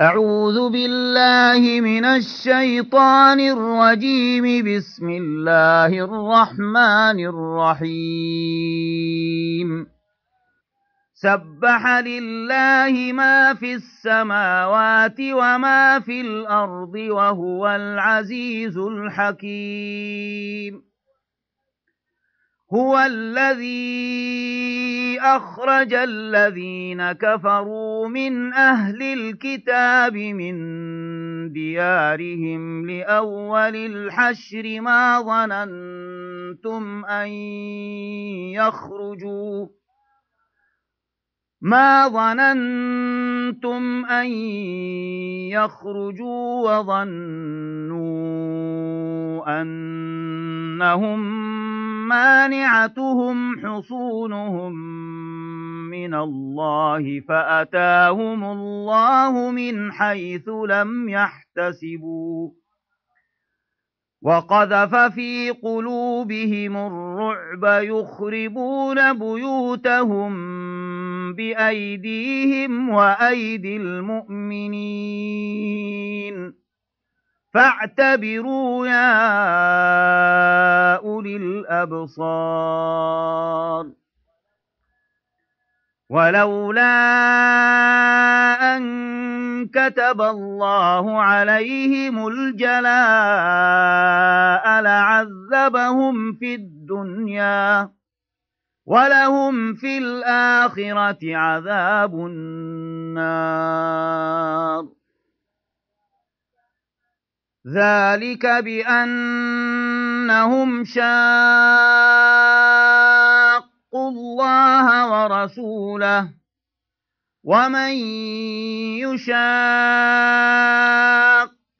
أعوذ بالله من الشيطان الرجيم بسم الله الرحمن الرحيم سبح لله ما في السماوات وما في الأرض وهو العزيز الحكيم هو الذي أخرج الذين كفروا من أهل الكتاب من ديارهم لأول الحشر ما ظننتم أن يخرجوا ما ظننتم أن يخرجوا وظنوا أنهم مانعتهم حصونهم من الله فأتاهم الله من حيث لم يحتسبوا وقذف في قلوبهم الرعب يخربون بيوتهم بأيديهم وأيدي المؤمنين فاعتبروا يا أولي الأبصار ولولا أن كتب الله عليهم الجلاء لعذبهم في الدنيا ولهم في الآخرة عذاب النار ذلك بأنهم شاقوا الله ورسوله ومن يشاق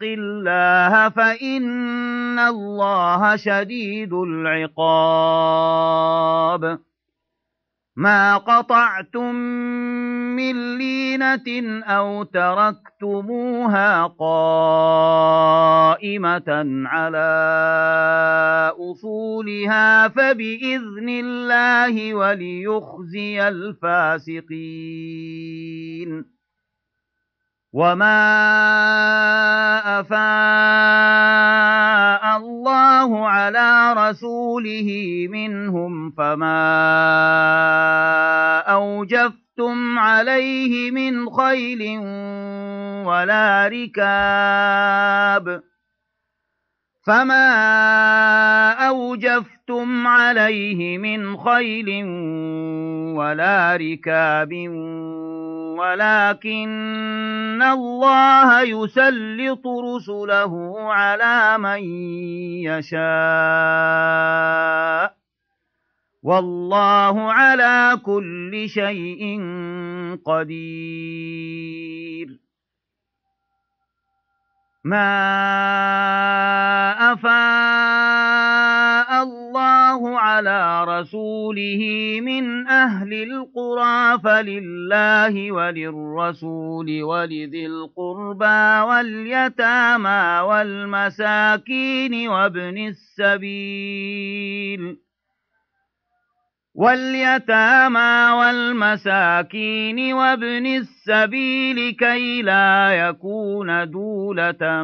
الله فإن الله شديد العقاب ما قطعتم من لينة أو تركتموها قائمة على أصولها فبإذن الله وليخزي الفاسقين وما أفاق الله على رسوله منهم فما أوجفتم عليه من خيل ولا ركاب فما أوجفتم عليه من خيل ولا ركاب ولكن الله يسلط رسله على من يشاء والله على كل شيء قدير ما أفاق الله على رسوله من أهل القرى فلله وللرسول ولذي القربى واليتامى والمساكين وابن السبيل واليتامى والمساكين وابن السبيل كي لا يكون دولة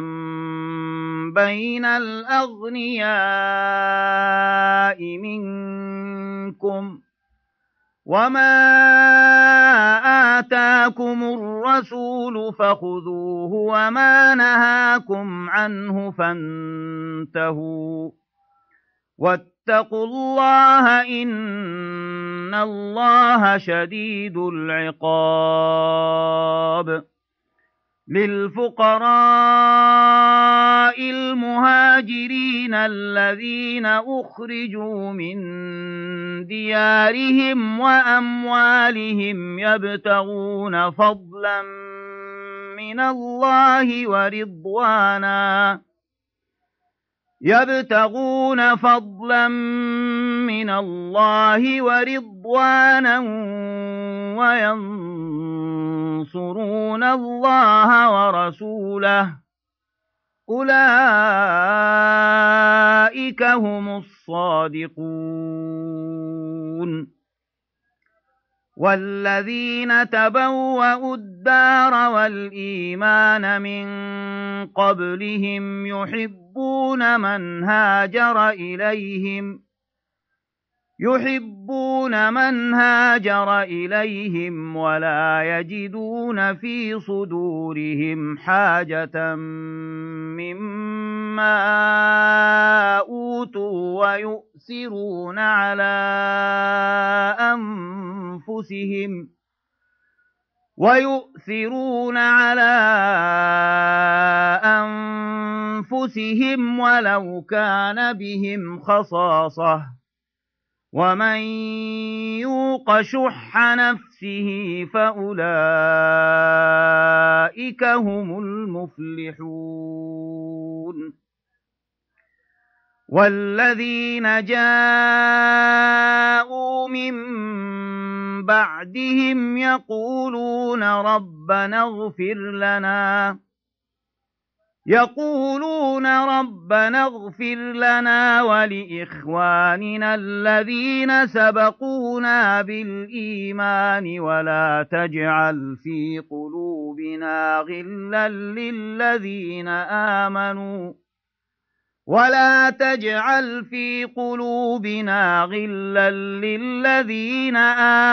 بين الأغنياء منكم وما آتاكم الرسول فخذوه وما نهاكم عنه فانتهوا واتقوا الله إن الله شديد العقاب للفقراء المهاجرين الذين أخرجوا من ديارهم وأموالهم يبتغون فضلا من الله ورضوانا يبتغون فضلا من الله ورضوانا وينصرون الله ورسوله أولئك هم الصادقون والذين تبوأوا الدار والإيمان من قبلهم يحبون من هاجر إليهم يحبون من هاجر إليهم ولا يجدون في صدورهم حاجة مما أوتوا ويؤمنون يؤثرون على أنفسهم ويؤثرون على أنفسهم ولو كان بهم خصاصة ومن يوق شح نفسه فأولئك هم المفلحون والذين جاءوا من بعدهم يقولون ربنا اغفر لنا يقولون ربنا اغفر لنا ولإخواننا الذين سبقونا بالإيمان ولا تجعل في قلوبنا غلا للذين آمنوا ولا تجعل في قلوبنا غلا للذين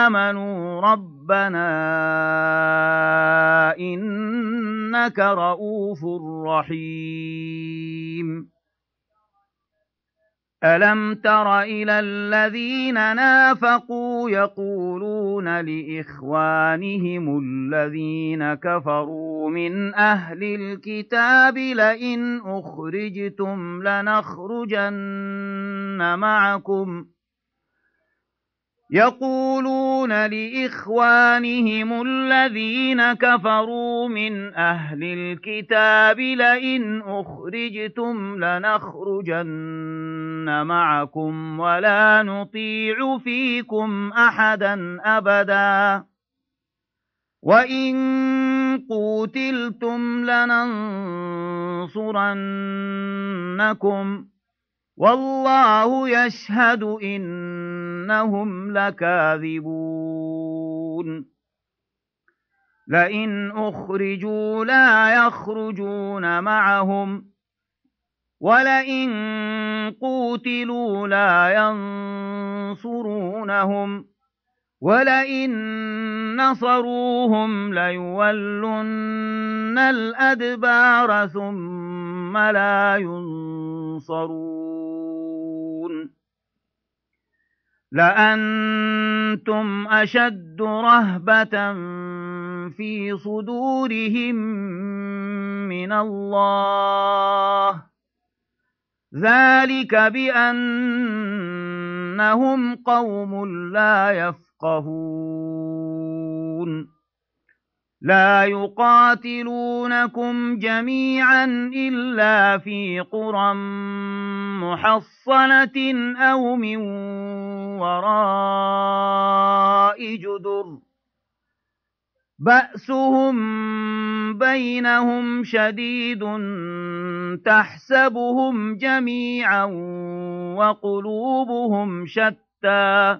آمنوا ربنا إنك رؤوف رحيم ألم تر إلى الذين نافقوا يقولون لإخوانهم الذين كفروا من أهل الكتاب لئن أخرجتم لنخرجن معكم يقولون لإخوانهم الذين كفروا من أهل الكتاب لئن أخرجتم لنخرجن مَعَكُمْ وَلَا نُطِيعُ فِيكُمْ أَحَدًا أَبَدًا وَإِن قُوتِلْتُمْ لَنَنصُرَنَّكُمْ وَاللَّهُ يَشْهَدُ إِنَّهُمْ لَكَاذِبُونَ لئن أخرجوا لا يخرجون معهم ولئن قوتلوا لا ينصرونهم ولئن نصروهم ليولن الأدبار ثم لا ينصرون لأنتم أشد رهبة في صدورهم من الله ذلك بأنهم قوم لا يفقهون لا يقاتلونكم جميعا إلا في قرى محصنة أو من وراء جدر بأسهم بينهم شديد تحسبهم جميعا وقلوبهم شتى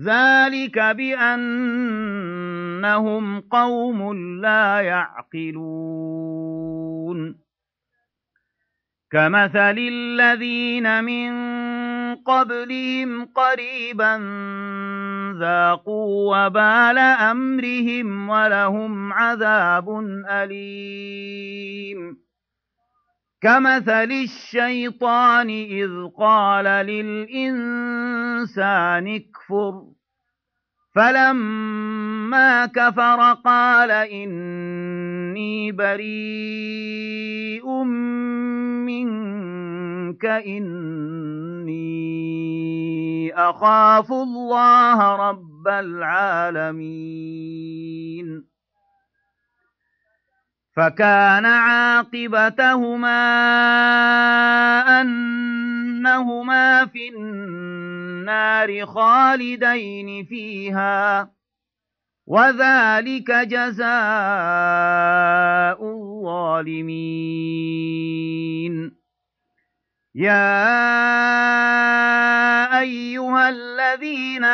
ذلك بأنهم قوم لا يعقلون كمثل الذين من قبلهم قريبا ذاقوا وبال أمرهم ولهم عذاب أليم كمثل الشيطان إذ قال للإنسان اكفر فلما كفر قال إني بريء منك منك إني أخاف الله رب العالمين فكان عاقبتهما أنهما في النار خالدين فيها وذلك جزاء الظالمين يا أيها الذين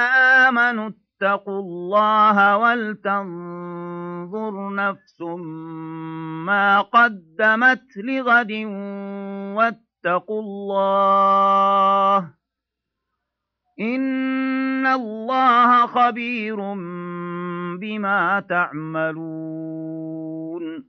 آمنوا اتقوا الله ولتنظر نفس ما قدمت لغد واتقوا الله إن الله خبير بما تعملون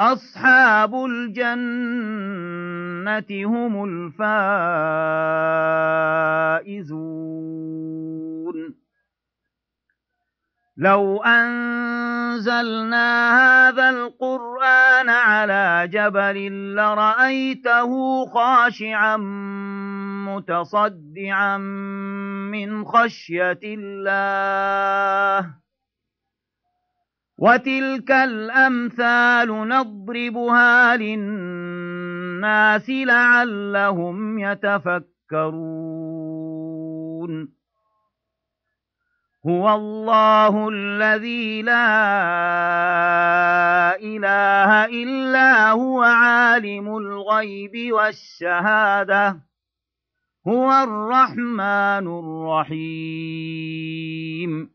أصحاب الجنة هم الفائزون لو أنزلنا هذا القرآن على جبل لرأيته خاشعا متصدعا من خشية الله وتلك الأمثال نضربها للناس لعلهم يتفكرون هو الله الذي لا إله إلا هو عالم الغيب والشهادة هو الرحمن الرحيم